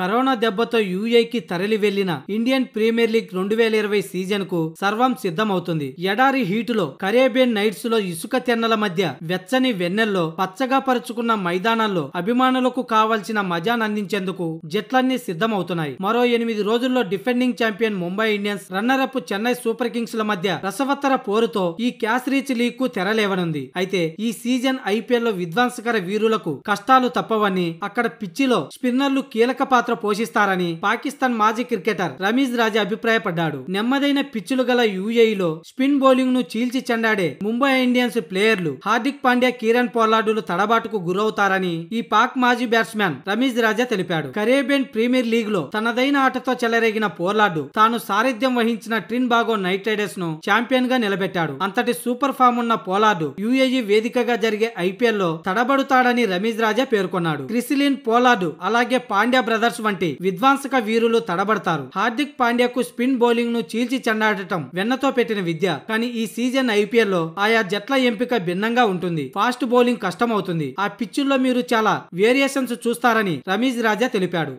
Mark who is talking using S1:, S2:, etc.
S1: corona దెబ్బతో యూఏకి తరలి వెళ్లిన ఇండియన్ ప్రీమియర్ లీగ్ రెండు వేల ఇరవై సీజన్ కు సర్వం సిద్ధమవుతుంది ఎడారి హీటులో కరేబియన్ నైట్స్ లో ఇసుక తెన్నల మధ్య వెచ్చని వెన్నెల్లో పచ్చగా పరుచుకున్న మైదానాల్లో అభిమానులకు కావాల్సిన మజాను అందించేందుకు జట్లన్నీ సిద్ధమవుతున్నాయి మరో ఎనిమిది రోజుల్లో డిఫెండింగ్ చాంపియన్ ముంబై ఇండియన్స్ అప్ చెన్నై సూపర్ కింగ్స్ ల మధ్య రసవత్తర పోరుతో ఈ క్యాష్ రీచ్ లీగ్ కు తెరలేవనుంది అయితే ఈ సీజన్ ఐపీఎల్ లో విధ్వంసకర వీరులకు కష్టాలు తప్పవని అక్కడ పిచ్చిలో స్పిన్నర్లు కీలక పాత్ర పాత్ర పోషిస్తారని పాకిస్తాన్ మాజీ క్రికెటర్ రమీజ్ రాజా అభిప్రాయపడ్డాడు నెమ్మదైన పిచ్చులు గల యుఏఈలో స్పిన్ బౌలింగ్ ను చీల్చి చెండాడే ముంబై ఇండియన్స్ ప్లేయర్లు హార్దిక్ పాండ్యా కిరణ్ పోలాడులు తడబాటుకు గురవుతారని ఈ పాక్ మాజీ బ్యాట్స్మెన్ రమీజ్ రాజా తెలిపాడు కరేబియన్ ప్రీమియర్ లీగ్ లో తనదైన ఆటతో చెలరేగిన పోలార్డు తాను సారథ్యం వహించిన ట్రిన్ బాగో నైట్ రైడర్స్ ను ఛాంపియన్ గా నిలబెట్టాడు అంతటి సూపర్ ఫామ్ ఉన్న పోలార్డు యుఏఈ వేదికగా జరిగే ఐపీఎల్ లో తడబడుతాడని రమీజ్ రాజా పేర్కొన్నాడు క్రిసిలిన్ పోలార్డు అలాగే పాండ్యా బ్రదర్స్ బౌలర్స్ వంటి విధ్వంసక వీరులు తడబడతారు హార్దిక్ పాండ్యాకు స్పిన్ బౌలింగ్ ను చీల్చి చెండాడటం వెన్నతో పెట్టిన విద్య కానీ ఈ సీజన్ ఐపీఎల్ లో ఆయా జట్ల ఎంపిక భిన్నంగా ఉంటుంది ఫాస్ట్ బౌలింగ్ కష్టమవుతుంది ఆ పిచ్చుల్లో మీరు చాలా వేరియేషన్స్ చూస్తారని రమీజ్ రాజా తెలిపాడు